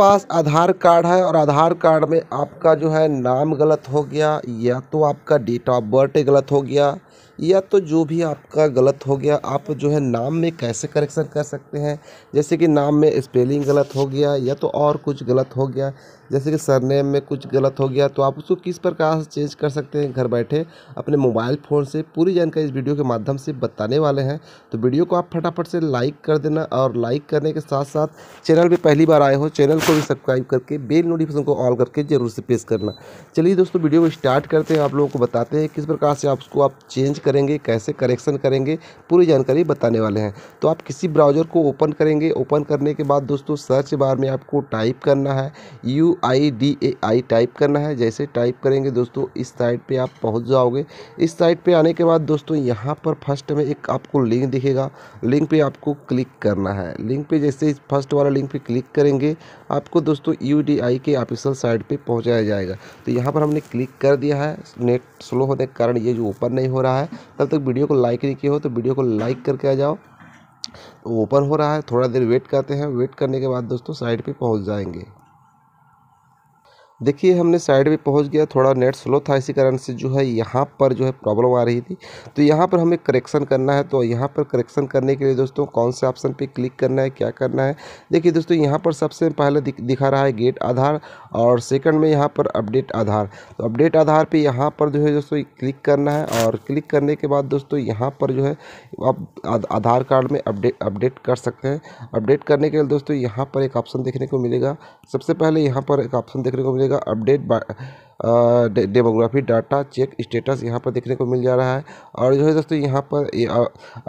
पास आधार card है और आधार card में आपका जो है नाम गलत हो गया या तो आपका डेट ऑफ बर्थ गलत हो गया या तो जो भी आपका गलत हो गया आप जो है नाम में कैसे करेक्शन कर सकते हैं जैसे कि नाम में स्पेलिंग गलत हो गया या तो और कुछ गलत हो गया जैसे कि सरनेम में कुछ गलत हो गया तो आप उसको किस प्रकार से चेंज कर सकते हैं घर बैठे अपने मोबाइल फ़ोन से पूरी जानकारी इस वीडियो के माध्यम से बताने वाले हैं तो वीडियो को आप फटाफट से लाइक कर देना और लाइक करने के साथ साथ चैनल पर पहली बार आए हो चैनल को भी सब्सक्राइब करके बेल नोटिफिकेशन को ऑल करके ज़रूर से प्रेस करना चलिए दोस्तों वीडियो को स्टार्ट करते हैं आप लोगों को बताते हैं किस प्रकार से आप उसको आप चेंज कर करेंगे कैसे करेक्शन करेंगे पूरी जानकारी बताने वाले हैं तो आप किसी ब्राउज़र को ओपन करेंगे ओपन करने के बाद दोस्तों सर्च बार में आपको टाइप करना है U I D A I type करना है जैसे टाइप करेंगे दोस्तों इस साइट पर आप पहुँच जाओगे इस साइट पर आने के बाद दोस्तों यहाँ पर फर्स्ट में एक आपको लिंक दिखेगा लिंक पर आपको क्लिक करना है लिंक पर जैसे फर्स्ट वाला लिंक पर क्लिक करेंगे आपको दोस्तों यू के ऑफिशियल साइट पर पहुँचाया जाएगा तो यहाँ पर हमने क्लिक कर दिया है नेट स्लो होने के कारण ये जो ओपन नहीं हो रहा है तब तक वीडियो को लाइक नहीं किया हो तो वीडियो को लाइक करके आ जाओ ओपन हो रहा है थोड़ा देर वेट करते हैं वेट करने के बाद दोस्तों साइट पे पहुंच जाएंगे देखिए हमने साइड में पहुंच गया थोड़ा नेट स्लो था इसी कारण से जो है यहाँ पर जो है प्रॉब्लम आ रही थी तो यहाँ पर हमें करेक्शन करना है तो यहाँ पर करेक्शन करने के लिए दोस्तों कौन से ऑप्शन पे क्लिक करना है क्या करना है देखिए दोस्तों यहाँ पर सबसे पहले दिख, दिखा रहा है गेट आधार और सेकंड में यहाँ पर अपडेट आधार तो अपडेट आधार पर यहाँ पर जो है दोस्तों क्लिक करना है और क्लिक करने के बाद दोस्तों यहाँ पर जो है आप आधार कार्ड में अपडेट अपडेट कर सकते हैं अपडेट करने के लिए दोस्तों यहाँ पर एक ऑप्शन देखने को मिलेगा सबसे पहले यहाँ पर एक ऑप्शन देखने को मिलेगा देखिएगा update demography data check status यहाँ पर देखने को मिल जा रहा है और जो है दोस्तों यहाँ पर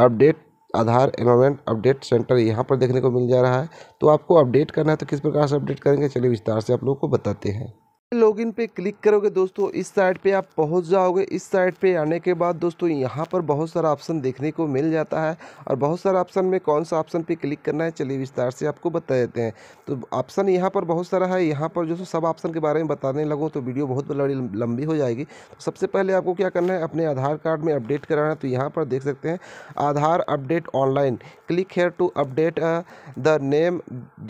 update uh, Aadhaar enrolment update centre यहाँ पर देखने को मिल जा रहा है तो आपको अपडेट करना है तो किस प्रकार से अपडेट करेंगे चलिए विस्तार से आप लोगों को बताते हैं लॉगिन पे क्लिक करोगे दोस्तों इस साइट पे आप पहुंच जाओगे इस साइट पे आने के बाद दोस्तों यहाँ पर बहुत सारा ऑप्शन देखने को मिल जाता है और बहुत सारे ऑप्शन में कौन सा ऑप्शन पे क्लिक करना है चलिए विस्तार से आपको बता देते हैं तो ऑप्शन यहाँ पर बहुत सारा है यहाँ पर जो सब ऑप्शन के बारे में बताने लगूँ तो वीडियो बहुत बड़ी लंबी हो जाएगी तो सबसे पहले आपको क्या करना है अपने आधार कार्ड में अपडेट कराना है तो यहाँ पर देख सकते हैं Aadhaar update online click here to update the name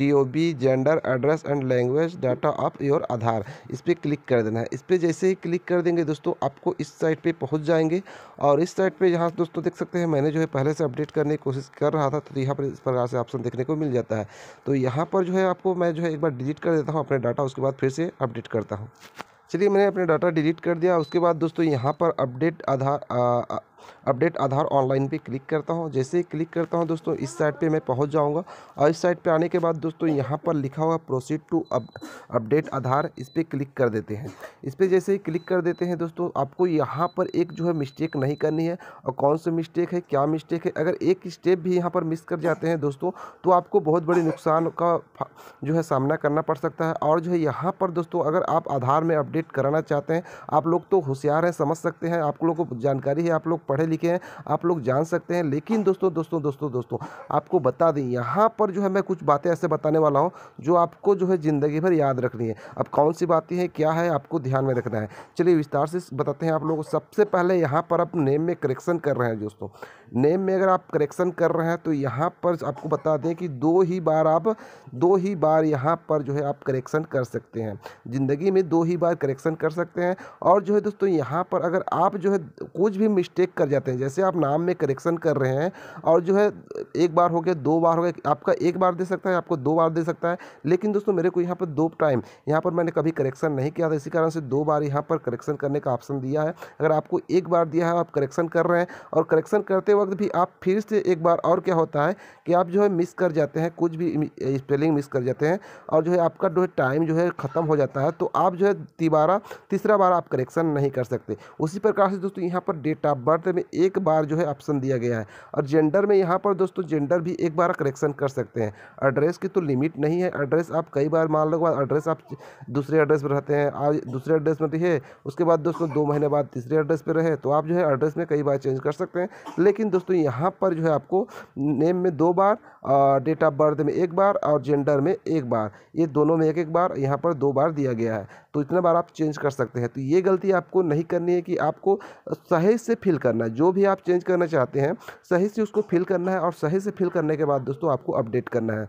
D gender address and language data of your Aadhaar इस पर क्लिक कर देना है इस पर जैसे ही क्लिक कर देंगे दोस्तों आपको इस साइट पे पहुंच जाएंगे और इस साइट पे यहाँ दोस्तों देख सकते हैं मैंने जो है पहले से अपडेट करने की कोशिश कर रहा था तो यहाँ पर इस प्रकार से ऑप्शन देखने को मिल जाता है तो यहाँ पर जो है आपको मैं जो है एक बार डिलीट कर देता हूँ अपने डाटा उसके बाद फिर से अपडेट करता हूँ चलिए मैंने अपने डाटा डिलीट कर दिया उसके बाद दोस्तों यहाँ पर update Aadhaar update Aadhaar online पे क्लिक करता हूँ जैसे ही क्लिक करता हूँ दोस्तों इस साइट पे मैं पहुँच जाऊँगा और इस साइट पे आने के बाद दोस्तों यहाँ पर लिखा हुआ प्रोसीड टू अपडेट आधार इस पर क्लिक कर देते हैं इस पर जैसे ही क्लिक कर देते हैं दोस्तों आपको यहाँ पर एक जो है मिस्टेक नहीं करनी है और कौन सा मिस्टेक है क्या मिस्टेक है अगर एक स्टेप भी यहाँ पर मिस कर जाते हैं दोस्तों तो आपको बहुत बड़े नुकसान का जो है सामना करना पड़ सकता है और जो है यहाँ पर दोस्तों अगर आप आधार में अपडेट कराना चाहते हैं आप लोग तो होशियार हैं समझ सकते हैं आप लोगों को जानकारी है आप लोग पढ़े लिखे हैं आप लोग जान सकते हैं लेकिन दोस्तों दोस्तों दोस्तों दोस्तों आपको बता दें यहाँ पर जो है मैं कुछ बातें ऐसे बताने वाला हूँ जो आपको जो है ज़िंदगी भर याद रखनी है अब कौन सी बातें हैं क्या है आपको ध्यान में रखना है चलिए विस्तार से बताते हैं आप लोग सबसे पहले यहाँ पर आप नेम में करेक्शन कर रहे हैं दोस्तों नेम में अगर आप करेक्शन कर रहे हैं तो यहाँ पर आपको बता दें कि दो ही बार आप दो ही बार यहाँ पर जो है आप करेक्शन कर सकते हैं ज़िंदगी में दो ही बार करेक्शन कर सकते हैं और जो है दोस्तों यहाँ पर अगर आप जो है कुछ भी मिस्टेक कर जाते हैं जैसे आप नाम में करेक्शन कर रहे हैं और जो है एक बार हो गया दो बार हो गया आपका एक बार दे सकता है आपको दो बार दे सकता है लेकिन दोस्तों मेरे को यहाँ पर दो टाइम यहाँ पर मैंने कभी करेक्शन नहीं किया था इसी कारण से दो बार यहाँ पर करेक्शन करने का ऑप्शन दिया है अगर आपको एक बार दिया है आप करेक्शन कर रहे हैं और करेक्शन करते वक्त भी आप फिर से एक बार और क्या होता है कि आप जो है मिस कर जाते हैं कुछ भी स्पेलिंग मिस कर जाते हैं और जो है आपका जो है टाइम जो है ख़त्म हो जाता है तो आप जो है तिबारा तीसरा बार आप करेक्शन नहीं कर सकते उसी प्रकार से दोस्तों यहाँ पर डेट ऑफ बर्थ सकते में एक बार जो है ऑप्शन दिया गया है और जेंडर में यहाँ पर दोस्तों जेंडर भी एक बार करेक्शन कर सकते हैं एड्रेस की तो लिमिट नहीं है एड्रेस आप कई बार मान लो एड्रेस आप दूसरे एड्रेस पर रहते हैं आज दूसरे एड्रेस में रहिए तो उसके बाद दोस्तों दो महीने बाद तीसरे एड्रेस पर रहे तो आप जो है एड्रेस में कई बार चेंज कर सकते हैं लेकिन दोस्तों यहाँ पर जो है आपको नेम में दो बार डेट ऑफ बर्थ में एक बार और जेंडर में एक बार ये दोनों में एक एक बार यहाँ पर दो बार दिया गया है तो इतना बार आप चेंज कर सकते हैं तो ये गलती आपको नहीं करनी है कि आपको सही से फिल कर करना है जो भी आप चेंज करना चाहते हैं सही से उसको फिल करना है और सही से फिल करने के बाद दोस्तों आपको अपडेट करना है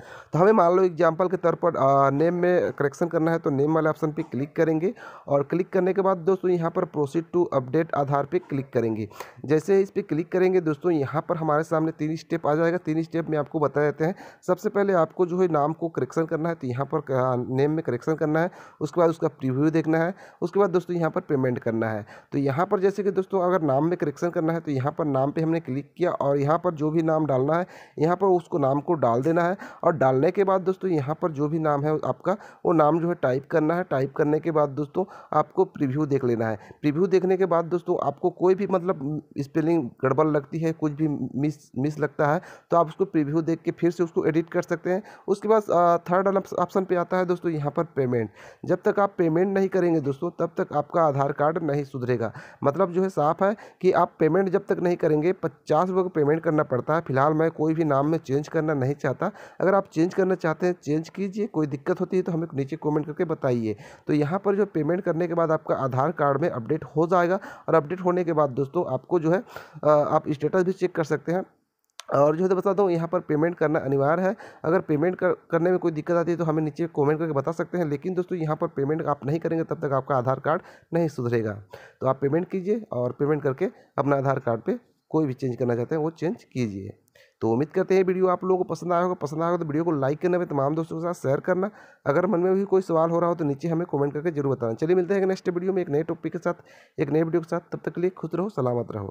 तो हमें मान लो एग्जाम्पल के तौर पर आ, नेम में करेक्शन करना है तो नेम वाले ऑप्शन पे क्लिक करेंगे और क्लिक करने के बाद दोस्तों यहाँ पर प्रोसीड टू अपडेट आधार पे क्लिक करेंगे जैसे इस पर क्लिक करेंगे दोस्तों यहाँ पर हमारे सामने तीन स्टेप आ जाएगा तीन स्टेप में आपको बता देते हैं सबसे पहले आपको जो है नाम को करेक्शन करना है तो यहाँ पर नेम में करेक्शन करना है उसके बाद उसका प्रिव्यू देखना है उसके बाद दोस्तों यहाँ पर पेमेंट करना है तो यहाँ पर जैसे कि दोस्तों अगर नाम में करेक्शन करना है तो यहाँ पर नाम पर हमने क्लिक किया और यहाँ पर जो भी नाम डालना है यहाँ पर उसको नाम को डाल देना है और डालने के बाद दोस्तों यहाँ पर जो भी नाम है आपका वो नाम जो है टाइप करना है टाइप करने के बाद दोस्तों आपको प्रिव्यू देख लेना है प्रिव्यू देखने के बाद दोस्तों आपको कोई भी मतलब स्पेलिंग गड़बड़ लगती है कुछ भी मिस मिस लगता है तो आप उसको प्रिव्यू देख के फिर से उसको एडिट कर सकते हैं उसके बाद थर्ड ऑप्शन पर आता है दोस्तों यहाँ पर पेमेंट जब तक आप पेमेंट नहीं करेंगे दोस्तों तब तक आपका आधार कार्ड नहीं सुधरेगा मतलब जो है साफ है कि आप पेमेंट जब तक नहीं करेंगे पचास रुपये पेमेंट करना पड़ता है फिलहाल मैं कोई भी नाम में चेंज करना नहीं चाहता अगर अगर आप चेंज करना चाहते हैं चेंज कीजिए कोई दिक्कत होती है तो हमें नीचे कमेंट करके बताइए तो यहाँ पर जो पेमेंट करने के बाद आपका आधार कार्ड में अपडेट हो जाएगा और अपडेट होने के बाद दोस्तों आपको जो है आप स्टेटस भी चेक कर सकते हैं और जो है तो बता दूँ यहाँ पर पेमेंट करना अनिवार्य है अगर पेमेंट कर, करने में कोई दिक्कत आती है तो हमें नीचे कमेंट करके बता सकते हैं लेकिन दोस्तों यहाँ पर पेमेंट आप नहीं करेंगे तब तक आपका आधार कार्ड नहीं सुधरेगा तो आप पेमेंट कीजिए और पेमेंट करके अपना आधार कार्ड पर कोई भी चेंज करना चाहते हैं वो चेंज कीजिए तो उम्मीद करते हैं वीडियो आप लोगों को पसंद आया होगा पसंद आया होगा तो वीडियो को लाइक करना भी तमाम दोस्तों के साथ शेयर करना अगर मन में भी कोई सवाल हो रहा हो तो नीचे हमें कमेंट करके जरूर बताना चलिए मिलते हैं नेक्स्ट वीडियो में एक नए टॉपिक के साथ एक नए वीडियो के साथ तब तक के लिए खुश रहो सलामत रहो